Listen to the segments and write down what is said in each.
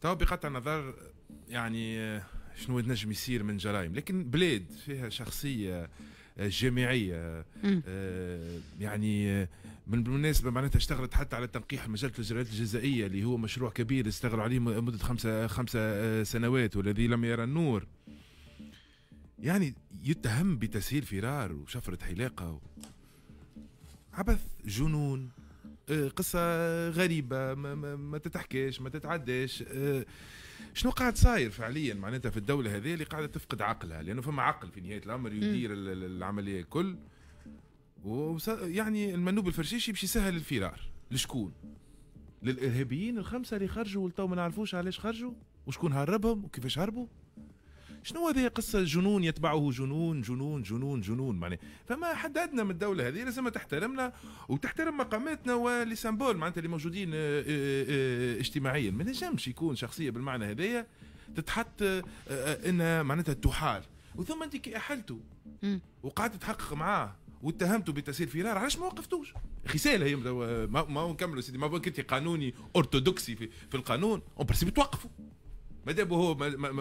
تو بقطع النظر يعني شنو نجم يصير من جرائم لكن بلاد فيها شخصيه آه، جامعيه آه، آه، يعني من بالمناسبه معناتها اشتغلت حتى على تنقيح مجله الاجراءات الجزائيه اللي هو مشروع كبير استغلوا عليه مده خمسه خمسه سنوات والذي لم يرى النور يعني يتهم بتسهيل فرار وشفره حلاقه عبث جنون آه، قصه غريبه ما, ما, ما تتحكيش ما تتعداش آه، شنو قاعد صاير فعليا معناتها في الدوله هذه اللي قاعده تفقد عقلها لانه فما عقل في نهايه الامر يدير العمليه الكل يعني المنوب الفرشيشي باش يسهل الفرار لشكون؟ للارهابيين الخمسه اللي خرجوا ولتو ما نعرفوش علاش خرجوا وشكون هربهم وكيفاش هربوا شنو هذه قصه جنون يتبعه جنون جنون جنون جنون معناها فما حددنا من الدوله هذه لازم تحترمنا وتحترم مقاماتنا ولي معناتها اللي موجودين آه، آه، آه، اجتماعيا ما نجمش يكون شخصيه بالمعنى هذايا تتحط انها معناتها تحال وثم انت كي احلته وقعدت تحقق معاه واتهمته بتسهيل فرار علاش ما وقفتوش خسالة هي ما, ما نكملوا سيدي ما كنت قانوني ارثوذكسي في, في القانون اون برينسيپ توقفوا مادام هو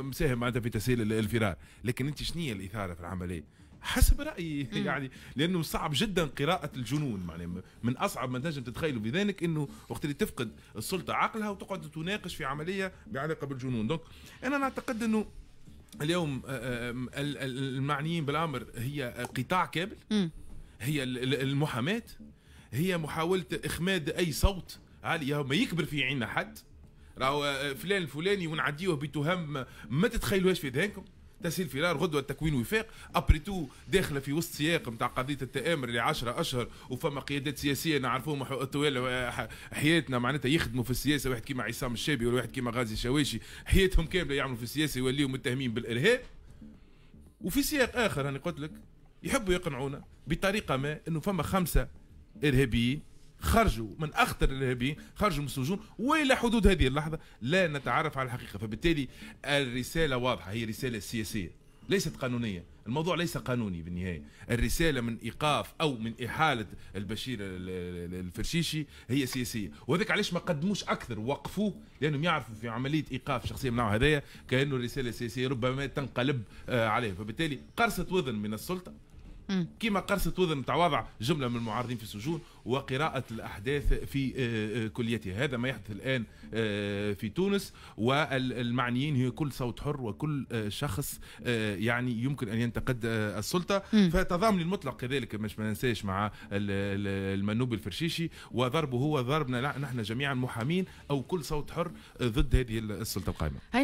مساهم معناتها في تسهيل الفرار لكن انت شنو هي الاثاره في العمليه حسب رايي يعني لانه صعب جدا قراءه الجنون معناها من اصعب ما تنجم تتخيله بذلك انه وقت اللي تفقد السلطه عقلها وتقعد تناقش في عمليه بعلاقه بالجنون دونك انا نعتقد انه اليوم آه، آه، المعنيين بالامر هي قطاع كامل هي المحاماه هي محاوله اخماد اي صوت عالي ما يكبر في عيننا حد راهو آه، آه، فلان الفلاني ونعديوه بتهم ما تتخيلوهاش في ذهنكم تسهيل فرار غدوه التكوين وفاق ابري تو داخله في وسط سياق نتاع قضيه التامر اللي 10 اشهر وفما قيادات سياسيه نعرفوهم طوال آه، حياتنا معناتها يخدموا في السياسه واحد كيما عصام الشابي ولا واحد كيما غازي شواشي حياتهم كامله يعملوا في السياسه يوليوا متهمين بالارهاب وفي سياق اخر انا قلت لك يحبوا يقنعونا بطريقه ما انه فما خمسه ارهابيين خرجوا من اخطر الارهابيين خرجوا من السجون والى حدود هذه اللحظه لا نتعرف على الحقيقه فبالتالي الرساله واضحه هي رساله سياسيه ليست قانونيه الموضوع ليس قانوني بالنهايه الرساله من ايقاف او من احاله البشير الفرشيشي هي سياسيه وهذاك علاش ما قدموش اكثر وقفوه لانهم يعرفوا في عمليه ايقاف شخصيه من هذايا كانه الرساله السياسيه ربما تنقلب آه، عليه فبالتالي قرصه وذن من السلطه كما قرصة وذن تواضع جملة من المعارضين في السجون وقراءة الأحداث في آه، آه، كليتها هذا ما يحدث الآن آه، في تونس والمعنيين هي كل صوت حر وكل شخص يعني يمكن أن ينتقد السلطة فتضامن المطلق كذلك مش ما ننساش مع المنوب الفرشيشي وضربه هو ضربنا نحن جميعا محامين أو كل صوت حر ضد هذه السلطة القائمة